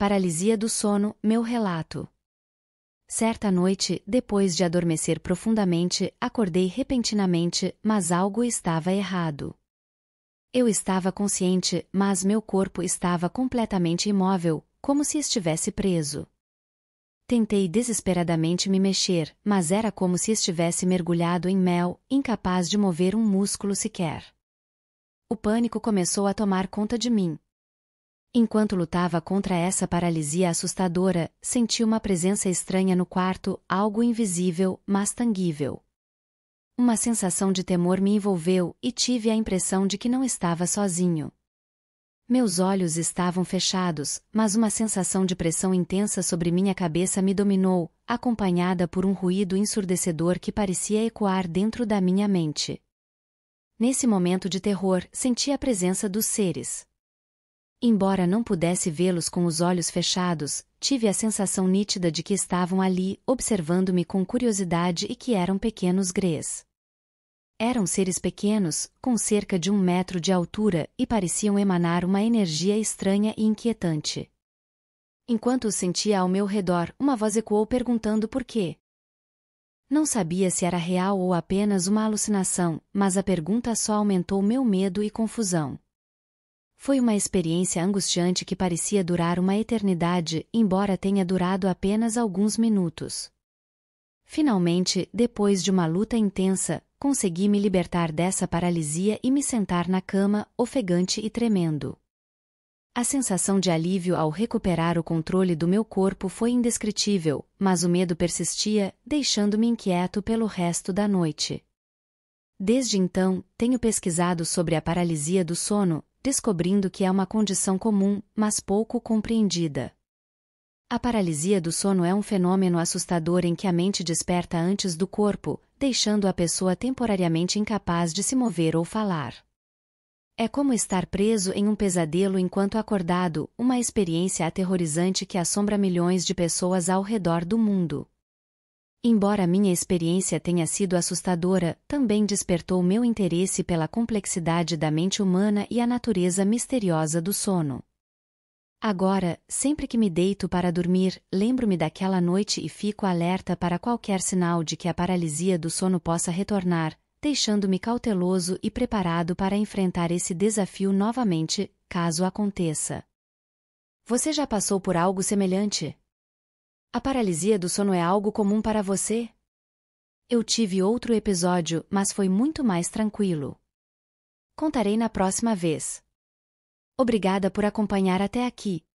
Paralisia do sono, meu relato. Certa noite, depois de adormecer profundamente, acordei repentinamente, mas algo estava errado. Eu estava consciente, mas meu corpo estava completamente imóvel, como se estivesse preso. Tentei desesperadamente me mexer, mas era como se estivesse mergulhado em mel, incapaz de mover um músculo sequer. O pânico começou a tomar conta de mim, Enquanto lutava contra essa paralisia assustadora, senti uma presença estranha no quarto, algo invisível, mas tangível. Uma sensação de temor me envolveu e tive a impressão de que não estava sozinho. Meus olhos estavam fechados, mas uma sensação de pressão intensa sobre minha cabeça me dominou, acompanhada por um ruído ensurdecedor que parecia ecoar dentro da minha mente. Nesse momento de terror, senti a presença dos seres. Embora não pudesse vê-los com os olhos fechados, tive a sensação nítida de que estavam ali, observando-me com curiosidade e que eram pequenos grês. Eram seres pequenos, com cerca de um metro de altura, e pareciam emanar uma energia estranha e inquietante. Enquanto os sentia ao meu redor, uma voz ecoou perguntando por quê. Não sabia se era real ou apenas uma alucinação, mas a pergunta só aumentou meu medo e confusão. Foi uma experiência angustiante que parecia durar uma eternidade, embora tenha durado apenas alguns minutos. Finalmente, depois de uma luta intensa, consegui me libertar dessa paralisia e me sentar na cama, ofegante e tremendo. A sensação de alívio ao recuperar o controle do meu corpo foi indescritível, mas o medo persistia, deixando-me inquieto pelo resto da noite. Desde então, tenho pesquisado sobre a paralisia do sono, descobrindo que é uma condição comum, mas pouco compreendida. A paralisia do sono é um fenômeno assustador em que a mente desperta antes do corpo, deixando a pessoa temporariamente incapaz de se mover ou falar. É como estar preso em um pesadelo enquanto acordado, uma experiência aterrorizante que assombra milhões de pessoas ao redor do mundo. Embora minha experiência tenha sido assustadora, também despertou meu interesse pela complexidade da mente humana e a natureza misteriosa do sono. Agora, sempre que me deito para dormir, lembro-me daquela noite e fico alerta para qualquer sinal de que a paralisia do sono possa retornar, deixando-me cauteloso e preparado para enfrentar esse desafio novamente, caso aconteça. Você já passou por algo semelhante? A paralisia do sono é algo comum para você? Eu tive outro episódio, mas foi muito mais tranquilo. Contarei na próxima vez. Obrigada por acompanhar até aqui.